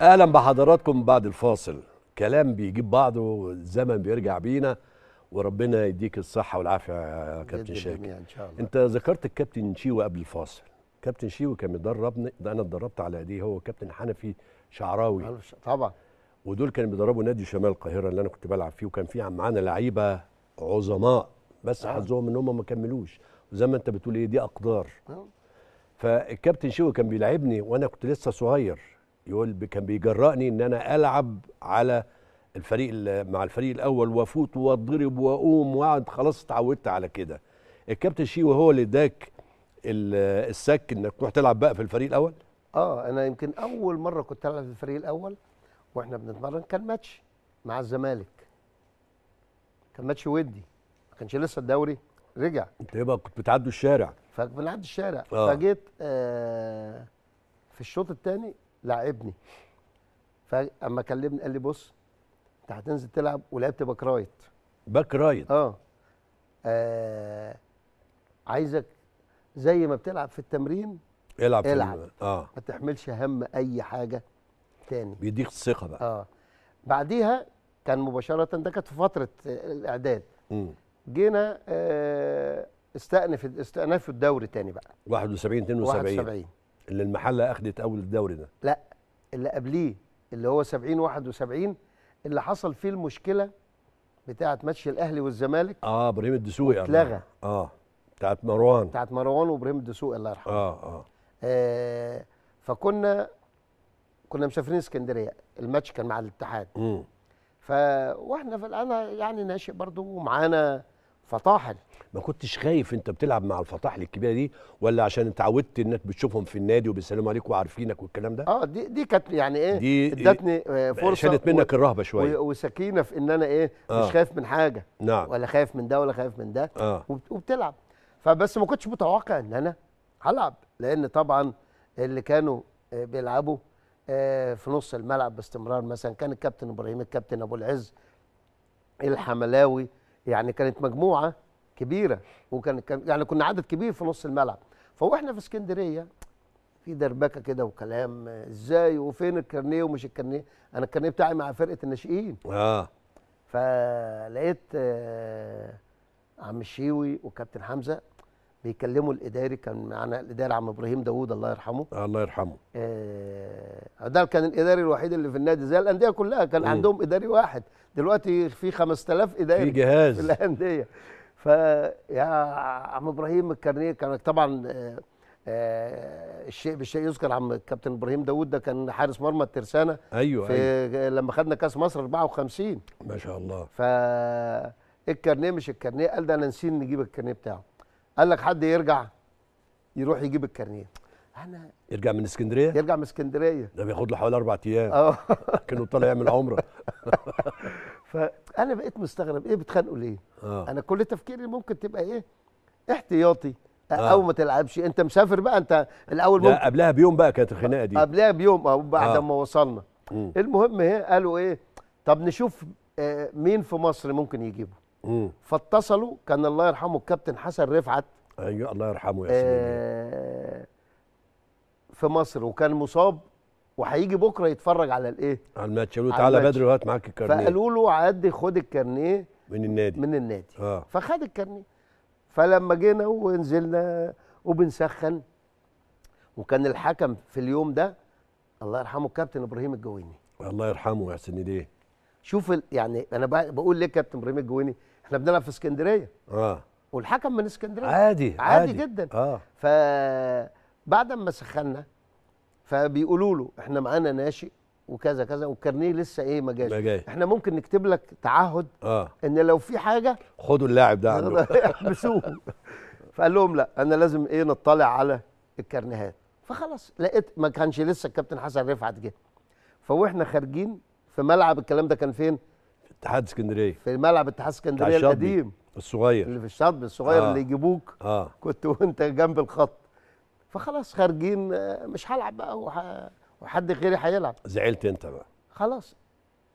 اهلا بحضراتكم بعد الفاصل كلام بيجيب بعضه والزمن بيرجع بينا وربنا يديك الصحه والعافيه يا كابتن شاكر إن شاء الله. انت ذكرت الكابتن شيوي قبل الفاصل كابتن شيوي كان بيدربني ده انا اتدربت على ايديه هو كابتن حنفي شعراوي طبعا ودول كانوا بيدربوا نادي شمال القاهره اللي انا كنت بلعب فيه وكان في معانا لعيبه عظماء بس آه. حظهم ان هم ما كملوش وزي ما انت بتقول ايه دي اقدار آه. فالكابتن شيوي كان بيلعبني وانا كنت لسه صغير يقول كان بيجرأني ان انا العب على الفريق مع الفريق الاول وافوت واتضرب واقوم واقعد خلاص اتعودت على كده الكابتن شيوه هو اللي اداك السك انك تروح تلعب بقى في الفريق الاول اه انا يمكن اول مره كنت العب في الفريق الاول واحنا بنتمرن كان ماتش مع الزمالك كان ماتش ودي ما كانش لسه الدوري رجع انت يبقى كنت بتعدوا الشارع فبنعدي الشارع آه. فجيت آه في الشوط الثاني لاعبني فاما كلمني قال لي بص انت هتنزل تلعب ولعبت باك رايت باك رايت اه, آه عايزك زي ما بتلعب في التمرين العب العب اه ما تحملش هم اي حاجه تاني بيديك الثقه بقى اه بعديها كان مباشره ده كانت في فتره الاعداد امم جينا آه استأنف استئناف الدوري تاني بقى 71 72 71 اللي المحله اخدت اول الدوري ده لا اللي قبليه اللي هو 70 71 اللي حصل فيه المشكله بتاعه ماتش الاهلي والزمالك اه ابراهيم الدسوقي اتلغى اه بتاعه مروان بتاعه مروان وابراهيم الدسوقي الله يرحمه آه, اه اه فكنا كنا مسافرين اسكندريه الماتش كان مع الاتحاد امم فاحنا في انا يعني ناشئ برضو ومعانا فطاحل ما كنتش خايف انت بتلعب مع الفطاحل الكبيره دي ولا عشان اتعودت انك بتشوفهم في النادي وبيسلموا عليك وعارفينك والكلام ده اه دي دي كانت يعني ايه دي ادتني آه، آه، فرصه شالت منك و... الرهبه شويه وسكينه في ان انا ايه آه. مش خايف من حاجه نعم. ولا خايف من ده ولا خايف من ده آه. وبتلعب فبس ما كنتش متوقع ان انا هلعب لان طبعا اللي كانوا آه، بيلعبوا في نص الملعب باستمرار مثلا كان الكابتن ابراهيم الكابتن ابو العز الحملاوي يعني كانت مجموعه كبيره وكان يعني كنا عدد كبير في نص الملعب فواحنا في اسكندريه في دربكه كده وكلام ازاي وفين الكارنيه ومش الكارنيه انا الكارنيه بتاعي مع فرقه الناشئين اه فلقيت آه، عم الشيوي وكابتن حمزه بيكلموا الاداري كان معانا الاداري عم ابراهيم داوود الله يرحمه الله يرحمه آه ده كان الاداري الوحيد اللي في النادي زي الانديه كلها كان م. عندهم اداري واحد دلوقتي في 5000 اداري في جهاز في الانديه فيا عم ابراهيم الكارنيه كان طبعا آه آه الشيء بالشيء يذكر عم الكابتن ابراهيم داوود ده كان حارس مرمى الترسانه ايوه في أيوة. لما خدنا كاس مصر 54 ما شاء الله ف الكارنيه مش الكارنيه قال ده انا نسيت نجيب الكارنيه بتاعه قال لك حد يرجع يروح يجيب الكارنيه انا يرجع من اسكندريه يرجع من اسكندريه ده بياخد له حوالي اربع ايام اه كانه طالع يعمل عمره فانا بقيت مستغرب ايه بتخانقوا ليه أوه. انا كل تفكيري ممكن تبقى ايه احتياطي أه، أه. او ما تلعبش انت مسافر بقى انت الاول ممكن لا قبلها بيوم بقى كانت الخناقه دي قبلها بيوم او بعد أه. ما وصلنا م. المهم ايه قالوا ايه طب نشوف مين في مصر ممكن يجيبه فاتصلوا كان الله يرحمه الكابتن حسن رفعت ايوه الله يرحمه يا سيدي آه، في مصر وكان مصاب وهيجي بكره يتفرج على الايه؟ على الماتش قالوا تعالى بدري وهات معاك الكارنيه فقالوا له عدي خد الكارنيه من النادي من النادي آه. فخد الكارنيه فلما جينا ونزلنا وبنسخن وكان الحكم في اليوم ده الله يرحمه الكابتن ابراهيم الجويني الله يرحمه يا سنديه شوف يعني انا بقول ليه كابتن ابراهيم الجويني احنا بنلعب في اسكندريه اه والحكم من اسكندريه عادي عادي, عادي جدا اه فبعد ما سخنا فبيقولوا له احنا معانا ناشئ وكذا كذا والكارنيه لسه ايه ما جاش احنا ممكن نكتب لك تعهد آه. ان لو في حاجه خدوا اللاعب ده عنه احبسوه فقال لهم لا انا لازم ايه نطلع على الكارنيهات فخلاص لقيت ما كانش لسه الكابتن حسن رفعت جه فواحنا خارجين في ملعب الكلام ده كان فين؟ في اتحاد اسكندريه في ملعب اتحاد اسكندريه القديم الصغير اللي في الشطب الصغير آه. اللي يجيبوك آه. كنت وانت جنب الخط فخلاص خارجين آه، مش هلعب بقى وح... وحد غيري هيلعب زعلت انت بقى خلاص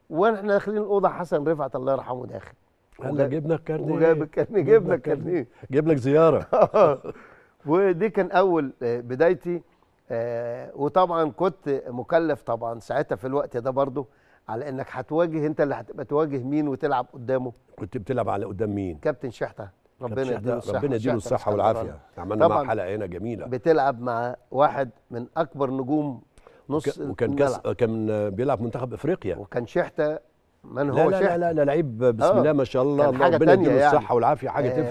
واحنا داخلين الاوضه حسن رفعت الله يرحمه داخل احنا جبنا الكارنيه وجاب الكارنيه جبنا الكارنيه جبنا لك زياره آه. ودي كان اول آه، بدايتي وطبعا كنت مكلف طبعا ساعتها في الوقت ده برضه على انك هتواجه انت اللي هتبقى تواجه مين وتلعب قدامه كنت بتلعب على قدام مين كابتن شحته ربنا يديله الصحه ربنا يديله الصحه والعافيه عملنا معاه حلقه هنا جميله بتلعب مع واحد من اكبر نجوم نص وكان كاس كان بيلعب منتخب افريقيا وكان شحته من هو لا لا لا لا لعيب بسم الله آه. ما شاء الله ربنا يديله يعني. الصحه والعافيه حاجه آه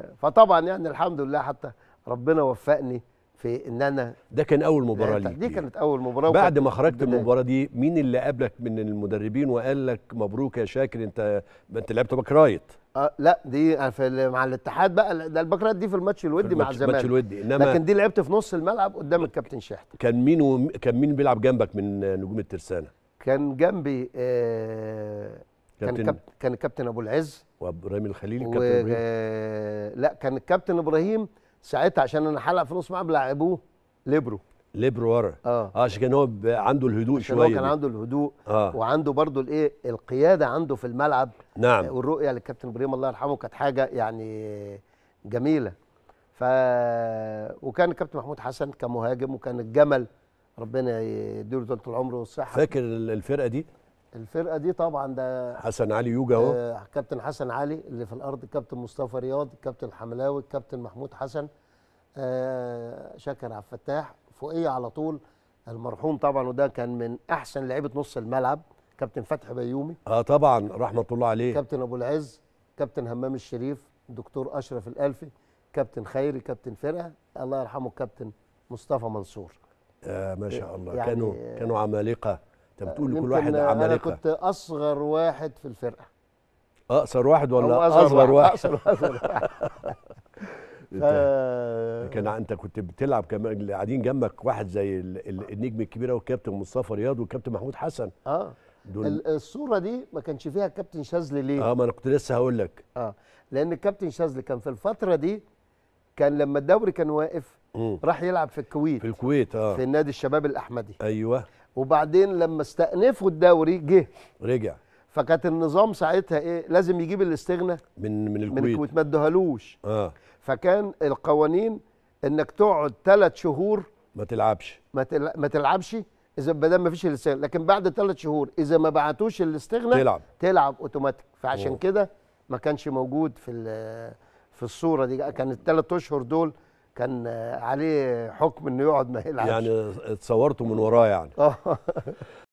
تفرق فطبعا يعني الحمد لله حتى ربنا وفقني في ان انا ده كان اول مباراه يعني ليك دي كانت اول مباراه بعد ما خرجت من المباراه دي مين اللي قابلك من المدربين وقال لك مبروك يا شاكر انت انت لعبت باك رايت آه لا دي في مع الاتحاد بقى ده الباك رايت دي في الماتش الودي مع الزمالك الماتش الودي انما لكن دي لعبت في نص الملعب قدام الكابتن شحت كان مين كان مين بيلعب جنبك من نجوم الترسانه كان جنبي آه كان كابتن كان الكابتن ابو العز وابراهيم الخليل الكابتن ابراهيم آه، لا كان الكابتن ابراهيم ساعتها عشان انا حلق في نص ملعب لعبوه ليبرو ليبرو ورا اه, آه، عشان كان هو عنده الهدوء عشان شويه هو كان عنده الهدوء آه. وعنده برضه الايه القياده عنده في الملعب نعم آه، والرؤيه للكابتن ابراهيم الله يرحمه كانت حاجه يعني جميله ف وكان الكابتن محمود حسن كمهاجم وكان الجمل ربنا يديله طول العمر والصحه فاكر الفرقه دي الفرقه دي طبعا ده حسن علي يوجا اهو آه، كابتن حسن علي اللي في الارض كابتن مصطفى رياض كابتن حملاوي كابتن محمود حسن آه شاكر عبد الفتاح فوقيه على طول المرحوم طبعا وده كان من احسن لعيبه نص الملعب كابتن فتحي بيومي اه طبعا رحمه الله عليه كابتن ابو العز كابتن همام الشريف دكتور اشرف الالفي كابتن خيري كابتن فرقه الله يرحمه كابتن مصطفى منصور آه ما شاء الله يعني كانوا كانوا عمالقه انت بتقول لكل واحد عملتها انا كنت اصغر واحد في الفرقه اقصر واحد ولا اصغر, أصغر واحد اقصر واحد كان انت كنت بتلعب كمان قاعدين جنبك واحد زي النجم الكبير والكابتن مصطفى رياض والكابتن محمود حسن اه دول الصوره دي ما كانش فيها الكابتن شاذلي ليه اه ما انا كنت لسه هقول لك اه لان الكابتن شاذلي كان في الفتره دي كان لما الدوري كان واقف راح يلعب في الكويت في الكويت اه في نادي الشباب الاحمدي ايوه وبعدين لما استأنفوا الدوري جه رجع فكانت النظام ساعتها ايه لازم يجيب الاستغنى من من الكويت من الكويت ما ادهالوش اه فكان القوانين انك تقعد ثلاث شهور ما تلعبش ما, تل... ما تلعبش اذا ما دام ما فيش الاستغنى لكن بعد ثلاث شهور اذا ما بعتوش الاستغنى تلعب تلعب اوتوماتيك فعشان كده ما كانش موجود في في الصوره دي كانت الثلاث اشهر دول كان عليه حكم انه يقعد ما يلعبش يعني اتصورته من وراه يعني آه.